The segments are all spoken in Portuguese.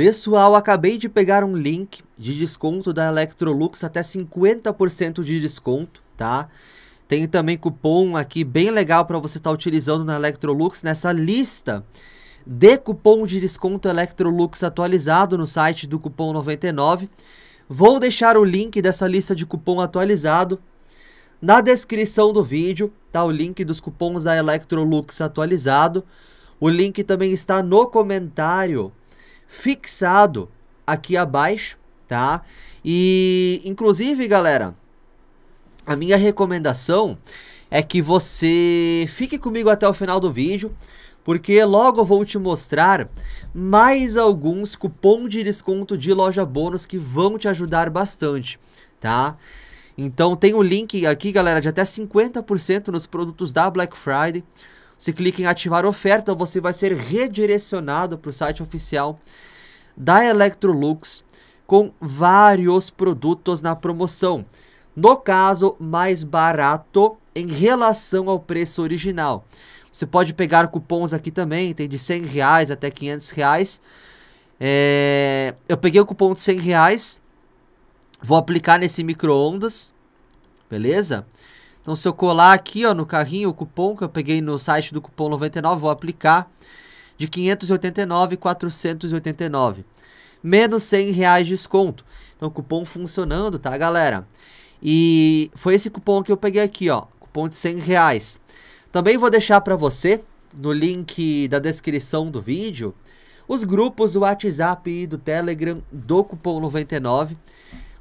Pessoal, acabei de pegar um link de desconto da Electrolux até 50% de desconto, tá? Tem também cupom aqui bem legal para você estar tá utilizando na Electrolux nessa lista de cupom de desconto Electrolux atualizado no site do cupom 99. Vou deixar o link dessa lista de cupom atualizado na descrição do vídeo, tá o link dos cupons da Electrolux atualizado. O link também está no comentário fixado aqui abaixo, tá? E inclusive, galera, a minha recomendação é que você fique comigo até o final do vídeo, porque logo eu vou te mostrar mais alguns cupom de desconto de loja bônus que vão te ajudar bastante, tá? Então tem um link aqui, galera, de até 50% nos produtos da Black Friday. Se clica em ativar oferta, você vai ser redirecionado para o site oficial da Electrolux com vários produtos na promoção. No caso, mais barato em relação ao preço original. Você pode pegar cupons aqui também, tem de 100 reais até 500 reais. É... eu peguei o cupom de 100 reais, vou aplicar nesse micro-ondas, beleza? Beleza? Então se eu colar aqui ó, no carrinho o cupom que eu peguei no site do cupom 99, vou aplicar de 589 489 menos 100 reais de desconto. Então cupom funcionando, tá galera? E foi esse cupom que eu peguei aqui, ó, cupom de 100 reais. Também vou deixar para você no link da descrição do vídeo os grupos do WhatsApp e do Telegram do cupom 99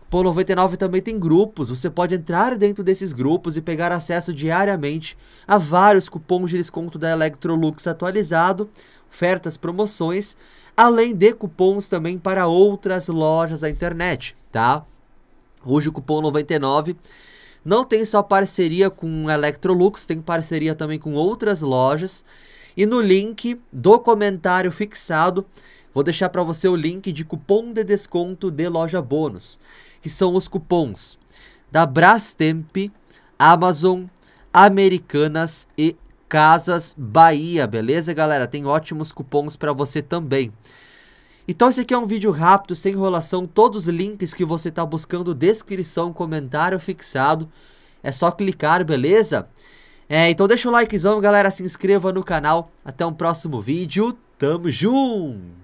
por 99 também tem grupos, você pode entrar dentro desses grupos e pegar acesso diariamente a vários cupons de desconto da Electrolux atualizado, ofertas, promoções, além de cupons também para outras lojas da internet, tá? Hoje o cupom 99 não tem só parceria com Electrolux, tem parceria também com outras lojas. E no link do comentário fixado Vou deixar para você o link de cupom de desconto de loja bônus, que são os cupons da Brastemp, Amazon, Americanas e Casas Bahia, beleza, galera? Tem ótimos cupons para você também. Então esse aqui é um vídeo rápido, sem enrolação, todos os links que você está buscando, descrição, comentário fixado, é só clicar, beleza? É, então deixa o likezão, galera, se inscreva no canal, até um próximo vídeo, tamo junto!